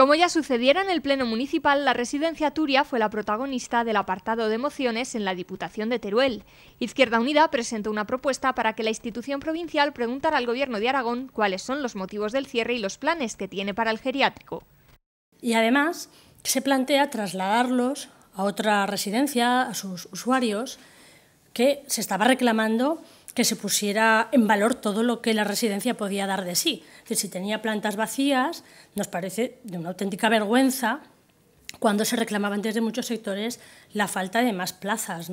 Como ya sucediera en el Pleno Municipal, la residencia Turia fue la protagonista del apartado de mociones en la Diputación de Teruel. Izquierda Unida presentó una propuesta para que la institución provincial preguntara al Gobierno de Aragón cuáles son los motivos del cierre y los planes que tiene para el geriátrico. Y además se plantea trasladarlos a otra residencia, a sus usuarios, que se estaba reclamando que se pusiera en valor todo lo que la residencia podía dar de sí. que si tenía plantas vacías, nos parece de una auténtica vergüenza cuando se reclamaban desde muchos sectores la falta de más plazas.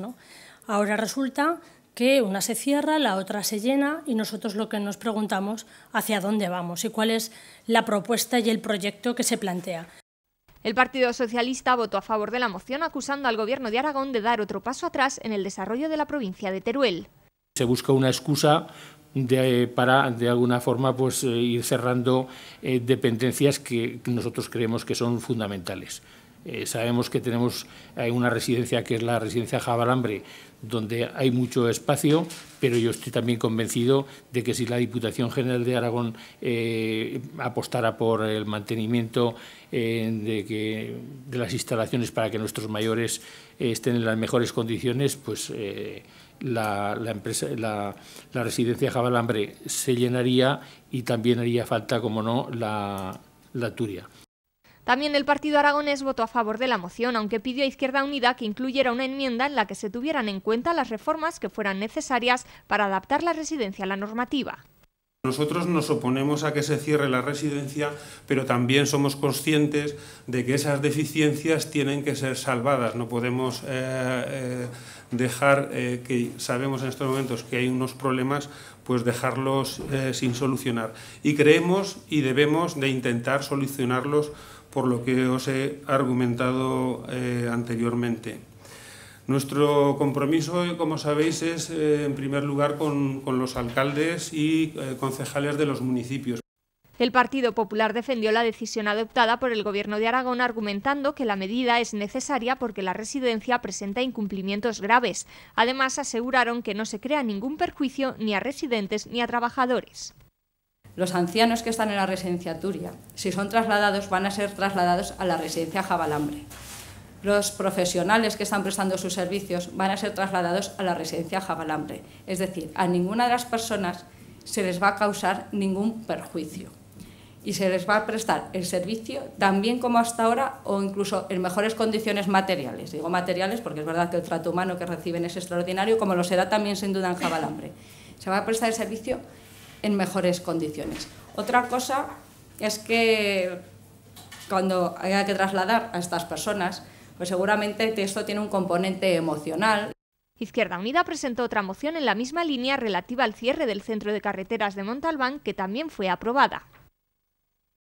Ahora resulta que una se cierra, la otra se llena y nosotros lo que nos preguntamos hacia dónde vamos y cuál es la propuesta y el proyecto que se plantea. El Partido Socialista votó a favor de la moción acusando al Gobierno de Aragón de dar otro paso atrás en el desarrollo de la provincia de Teruel. Se busca una excusa de, para, de alguna forma, pues, eh, ir cerrando eh, dependencias que nosotros creemos que son fundamentales. Eh, sabemos que tenemos una residencia que es la residencia Jabalambre, donde hay mucho espacio, pero yo estoy también convencido de que si la Diputación General de Aragón eh, apostara por el mantenimiento eh, de, las instalaciones para que nuestros mayores estén en las mejores condiciones, pues la, residencia Jabalambre se llenaría y también haría falta, como no, la Turia. También el partido aragonés votó a favor de la moción, aunque pidió a Izquierda Unida que incluyera una enmienda en la que se tuvieran en cuenta las reformas que fueran necesarias para adaptar la residencia a la normativa. Nosotros nos oponemos a que se cierre la residencia, pero también somos conscientes de que esas deficiencias tienen que ser salvadas. No podemos eh, eh, dejar eh, que sabemos en estos momentos que hay unos problemas, pues dejarlos sin solucionar. Y creemos y debemos de intentar solucionarlos por lo que os he argumentado eh, anteriormente. Nuestro compromiso, como sabéis, es eh, en primer lugar con, los alcaldes y eh, concejales de los municipios. El Partido Popular defendió la decisión adoptada por el Gobierno de Aragón argumentando que la medida es necesaria porque la residencia presenta incumplimientos graves. Además, aseguraron que no se crea ningún perjuicio ni a residentes ni a trabajadores. Los ancianos que están en la residencia Turia, si son trasladados, van a ser trasladados a la residencia Jabalambre. Los profesionales que están prestando sus servicios van a ser trasladados a la residencia Jabalambre. Es decir, a ninguna de las personas se les va a causar ningún perjuicio y se les va a prestar el servicio también como hasta ahora o incluso en mejores condiciones materiales. Digo materiales porque es verdad que el trato humano que reciben es extraordinario, como lo será también sin duda en Jabalambre. Se va a prestar el servicio en mejores condiciones. Otra cosa es que cuando haya que trasladar a estas personas, pues seguramente esto tiene un componente emocional. Izquierda Unida presentó otra moción en la misma línea relativa al cierre del centro de carreteras de Montalbán, que también fue aprobada.